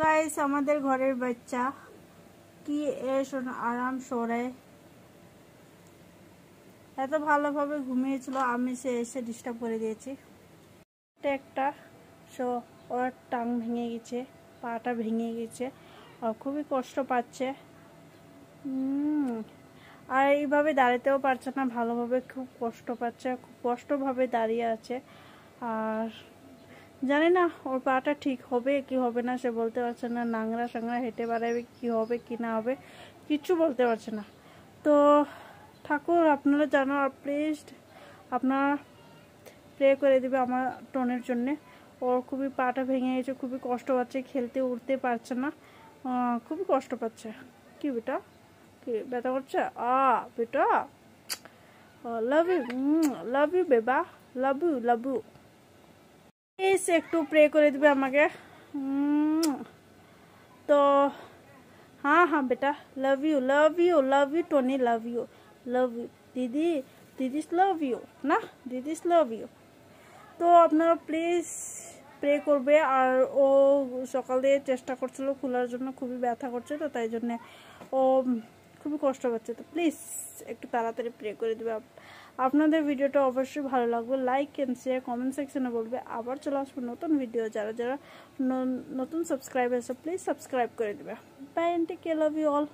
guys আমাদের ঘরের বাচ্চা কি এর আরাম সরে এত ভালোভাবে ঘুমিয়েছিল আমি সে এসে ডিস্টার্ব করে দিয়েছি একটা সো ওর টাং ভেঙে গেছে পাটা ভেঙে গেছে আর খুবই কষ্ট পাচ্ছে আর এইভাবে দাঁড়াতেও পারছে না ভালোভাবে খুব কষ্ট পাচ্ছে খুব কষ্টভাবে দাঁড়িয়ে আছে আর জানি না ওর পাটা ঠিক হবে কি হবে না সে বলতে পারছে না নাংরা সাংরা হেঁটে বেড়াবে কি হবে কি না হবে কিচ্ছু বলতে পারছে না তো ঠাকুর আপনারা জানো আর প্লিজ আপনারা প্রে করে দেবে আমার টোনের জন্যে ওর খুবই পাটা ভেঙে গেছে খুবই কষ্ট পাচ্ছে খেলতে উঠতে পারছে না খুবই কষ্ট পাচ্ছে কি বেটা কি ব্যথা করছে আ বেটা লাভ ইউ লাভ ইউ বেবা love you love you please একটু প্রে করে দেবে আমাকে তো হ্যাঁ হ্যাঁ বেটা love you love you love you Tony love you love you দিদি দিদিস লাভ ইউ না দিদিস লাভ ইউ তো আপনারা প্লিজ প্রে করবে আর ও সকালে চেষ্টা করছিল খোলার জন্য খুবই ব্যথা করছে তো তাই জন্যে ও খুবই কষ্ট পাচ্ছে তো প্লিজ একটু তাড়াতাড়ি প্রে করে দেবে আপনাদের ভিডিওটা অবশ্যই ভালো লাগবে লাইক অ্যান্ড শেয়ার কমেন্ট সেকশনে বলবে আবার চলে আসবো নতুন ভিডিও যারা যারা নতুন সাবস্ক্রাইবার আছে প্লিজ সাবস্ক্রাইব করে দেবে bye and take love you all